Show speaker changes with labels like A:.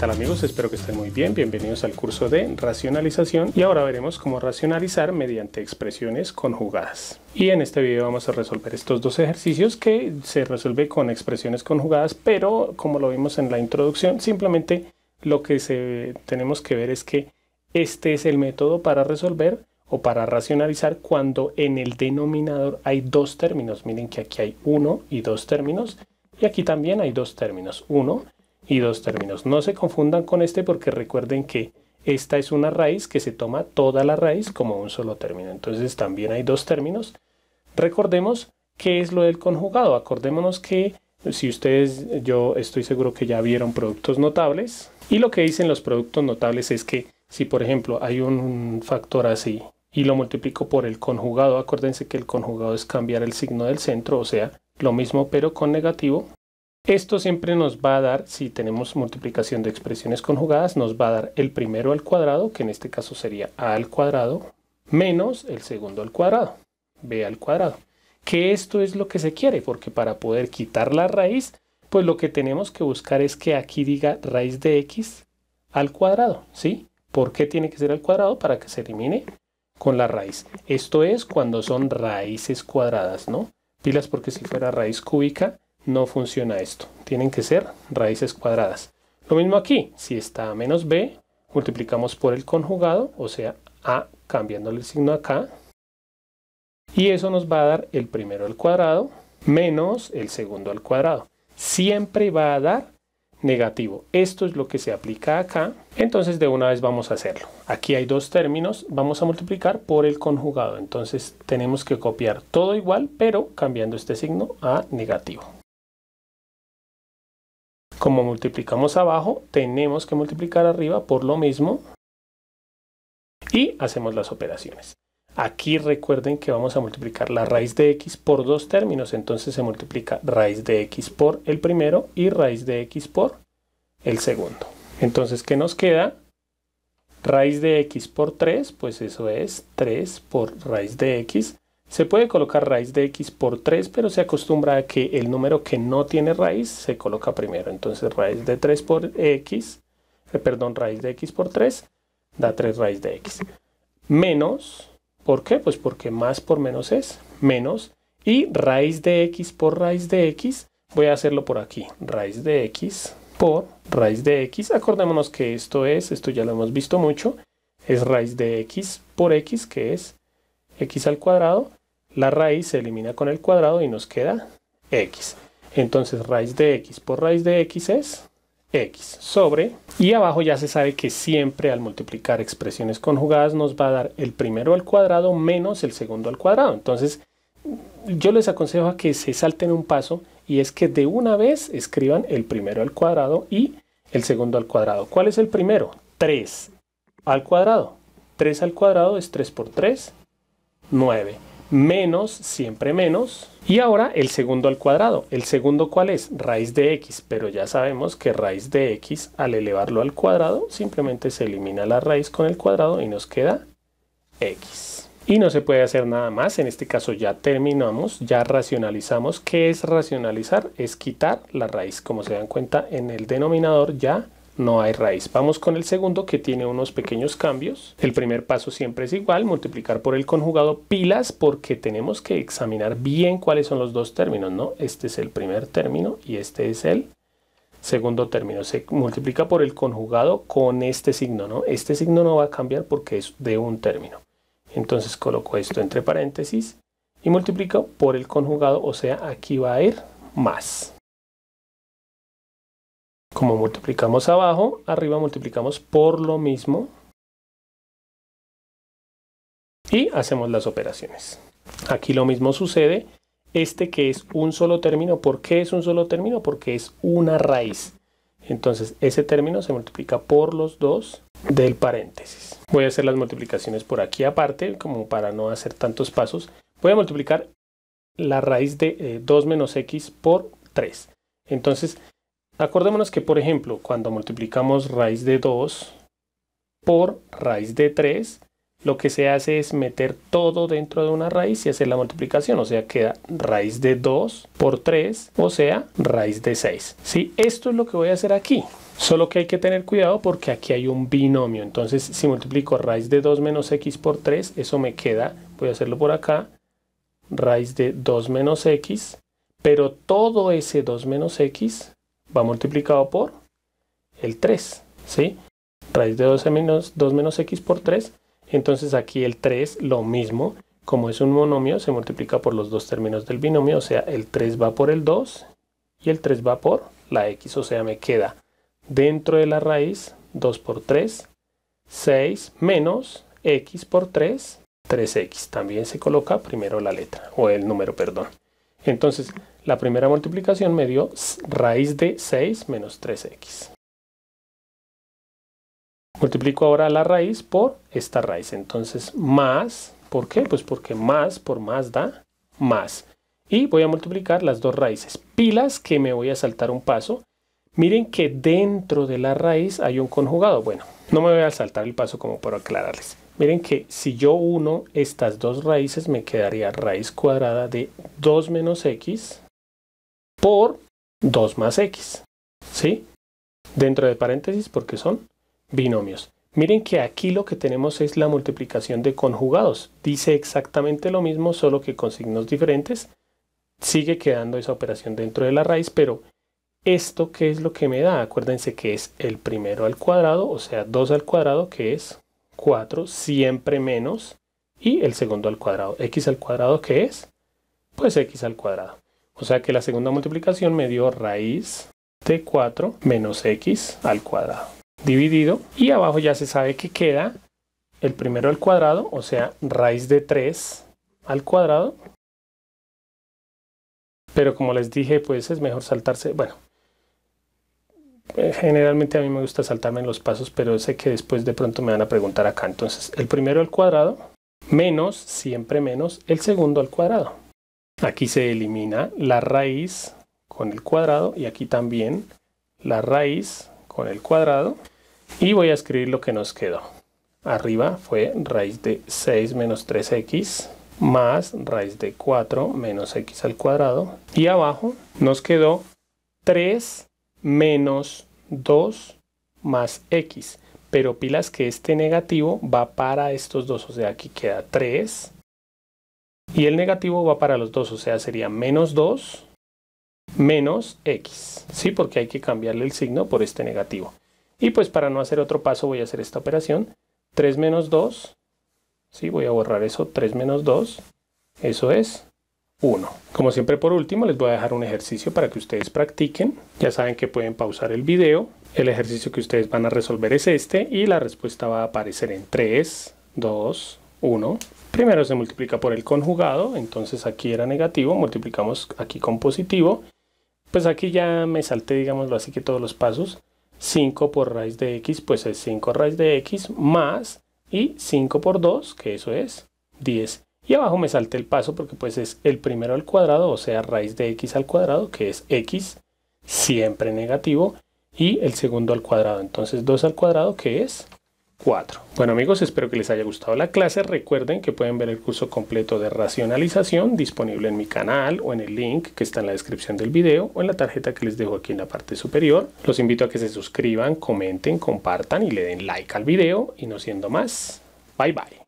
A: tal amigos? Espero que estén muy bien. Bienvenidos al curso de racionalización y ahora veremos cómo racionalizar mediante expresiones conjugadas. Y en este video vamos a resolver estos dos ejercicios que se resuelve con expresiones conjugadas, pero como lo vimos en la introducción, simplemente lo que tenemos que ver es que este es el método para resolver o para racionalizar cuando en el denominador hay dos términos. Miren que aquí hay uno y dos términos y aquí también hay dos términos, uno y dos términos. No se confundan con este porque recuerden que esta es una raíz que se toma toda la raíz como un solo término. Entonces también hay dos términos. Recordemos qué es lo del conjugado. Acordémonos que si ustedes, yo estoy seguro que ya vieron productos notables. Y lo que dicen los productos notables es que si por ejemplo hay un factor así y lo multiplico por el conjugado, acuérdense que el conjugado es cambiar el signo del centro, o sea, lo mismo pero con negativo, esto siempre nos va a dar, si tenemos multiplicación de expresiones conjugadas, nos va a dar el primero al cuadrado, que en este caso sería a al cuadrado, menos el segundo al cuadrado, b al cuadrado. Que esto es lo que se quiere, porque para poder quitar la raíz, pues lo que tenemos que buscar es que aquí diga raíz de x al cuadrado, ¿sí? ¿Por qué tiene que ser al cuadrado? Para que se elimine con la raíz. Esto es cuando son raíces cuadradas, ¿no? Pilas porque si fuera raíz cúbica, no funciona esto. Tienen que ser raíces cuadradas. Lo mismo aquí, si está menos b, multiplicamos por el conjugado, o sea, a cambiándole el signo acá. Y eso nos va a dar el primero al cuadrado menos el segundo al cuadrado. Siempre va a dar negativo. Esto es lo que se aplica acá. Entonces de una vez vamos a hacerlo. Aquí hay dos términos. Vamos a multiplicar por el conjugado. Entonces tenemos que copiar todo igual, pero cambiando este signo a negativo. Como multiplicamos abajo, tenemos que multiplicar arriba por lo mismo y hacemos las operaciones. Aquí recuerden que vamos a multiplicar la raíz de x por dos términos, entonces se multiplica raíz de x por el primero y raíz de x por el segundo. Entonces, ¿qué nos queda? Raíz de x por 3, pues eso es 3 por raíz de x se puede colocar raíz de x por 3, pero se acostumbra a que el número que no tiene raíz se coloca primero. Entonces raíz de 3 por x, eh, perdón, raíz de x por 3 da 3 raíz de x. Menos, ¿por qué? Pues porque más por menos es menos. Y raíz de x por raíz de x, voy a hacerlo por aquí. Raíz de x por raíz de x. Acordémonos que esto es, esto ya lo hemos visto mucho, es raíz de x por x, que es x al cuadrado la raíz se elimina con el cuadrado y nos queda x. Entonces raíz de x por raíz de x es x sobre, y abajo ya se sabe que siempre al multiplicar expresiones conjugadas nos va a dar el primero al cuadrado menos el segundo al cuadrado. Entonces yo les aconsejo a que se salten un paso y es que de una vez escriban el primero al cuadrado y el segundo al cuadrado. ¿Cuál es el primero? 3 al cuadrado. 3 al cuadrado es 3 por 3, 9 menos, siempre menos. Y ahora el segundo al cuadrado. ¿El segundo cuál es? Raíz de x, pero ya sabemos que raíz de x al elevarlo al cuadrado simplemente se elimina la raíz con el cuadrado y nos queda x. Y no se puede hacer nada más, en este caso ya terminamos, ya racionalizamos. ¿Qué es racionalizar? Es quitar la raíz. Como se dan cuenta en el denominador ya no hay raíz. Vamos con el segundo que tiene unos pequeños cambios. El primer paso siempre es igual, multiplicar por el conjugado pilas porque tenemos que examinar bien cuáles son los dos términos, ¿no? Este es el primer término y este es el segundo término. Se multiplica por el conjugado con este signo, ¿no? Este signo no va a cambiar porque es de un término. Entonces coloco esto entre paréntesis y multiplico por el conjugado, o sea, aquí va a ir más. Como multiplicamos abajo, arriba multiplicamos por lo mismo. Y hacemos las operaciones. Aquí lo mismo sucede. Este que es un solo término. ¿Por qué es un solo término? Porque es una raíz. Entonces ese término se multiplica por los dos del paréntesis. Voy a hacer las multiplicaciones por aquí aparte, como para no hacer tantos pasos. Voy a multiplicar la raíz de 2 eh, menos x por 3. Entonces Acordémonos que, por ejemplo, cuando multiplicamos raíz de 2 por raíz de 3, lo que se hace es meter todo dentro de una raíz y hacer la multiplicación, o sea, queda raíz de 2 por 3, o sea, raíz de 6. ¿Sí? Esto es lo que voy a hacer aquí, solo que hay que tener cuidado porque aquí hay un binomio, entonces si multiplico raíz de 2 menos x por 3, eso me queda, voy a hacerlo por acá, raíz de 2 menos x, pero todo ese 2 menos x va multiplicado por el 3, ¿sí? Raíz de 12 menos 2 menos x por 3. Entonces aquí el 3, lo mismo, como es un monomio, se multiplica por los dos términos del binomio, o sea, el 3 va por el 2 y el 3 va por la x, o sea, me queda dentro de la raíz 2 por 3, 6 menos x por 3, 3x. También se coloca primero la letra, o el número, perdón. Entonces, la primera multiplicación me dio raíz de 6 menos 3x. Multiplico ahora la raíz por esta raíz. Entonces, más, ¿por qué? Pues porque más por más da más. Y voy a multiplicar las dos raíces. Pilas, que me voy a saltar un paso. Miren que dentro de la raíz hay un conjugado. Bueno, no me voy a saltar el paso como para aclararles. Miren que si yo uno estas dos raíces, me quedaría raíz cuadrada de 2 menos x por 2 más x. ¿Sí? Dentro de paréntesis porque son binomios. Miren que aquí lo que tenemos es la multiplicación de conjugados. Dice exactamente lo mismo, solo que con signos diferentes. Sigue quedando esa operación dentro de la raíz, pero ¿esto qué es lo que me da? Acuérdense que es el primero al cuadrado, o sea, 2 al cuadrado, que es 4, siempre menos, y el segundo al cuadrado. x al cuadrado, que es? Pues x al cuadrado. O sea que la segunda multiplicación me dio raíz de 4 menos x al cuadrado. Dividido. Y abajo ya se sabe que queda el primero al cuadrado, o sea, raíz de 3 al cuadrado. Pero como les dije, pues es mejor saltarse. Bueno, generalmente a mí me gusta saltarme en los pasos, pero sé que después de pronto me van a preguntar acá. Entonces, el primero al cuadrado menos, siempre menos, el segundo al cuadrado. Aquí se elimina la raíz con el cuadrado y aquí también la raíz con el cuadrado. Y voy a escribir lo que nos quedó. Arriba fue raíz de 6 menos 3x más raíz de 4 menos x al cuadrado. Y abajo nos quedó 3 menos 2 más x. Pero pilas que este negativo va para estos dos. O sea, aquí queda 3 y el negativo va para los dos, o sea, sería menos 2 menos x, ¿sí? Porque hay que cambiarle el signo por este negativo. Y pues para no hacer otro paso voy a hacer esta operación. 3 menos 2, ¿sí? Voy a borrar eso, 3 menos 2, eso es 1. Como siempre por último les voy a dejar un ejercicio para que ustedes practiquen. Ya saben que pueden pausar el video. El ejercicio que ustedes van a resolver es este y la respuesta va a aparecer en 3, 2, 1. Primero se multiplica por el conjugado, entonces aquí era negativo, multiplicamos aquí con positivo. Pues aquí ya me salte, digámoslo así, que todos los pasos. 5 por raíz de x, pues es 5 raíz de x más y 5 por 2, que eso es 10. Y abajo me salte el paso porque pues es el primero al cuadrado, o sea, raíz de x al cuadrado, que es x, siempre negativo, y el segundo al cuadrado. Entonces 2 al cuadrado, que es 4. Bueno amigos, espero que les haya gustado la clase. Recuerden que pueden ver el curso completo de racionalización disponible en mi canal o en el link que está en la descripción del video o en la tarjeta que les dejo aquí en la parte superior. Los invito a que se suscriban, comenten, compartan y le den like al video. Y no siendo más, bye bye.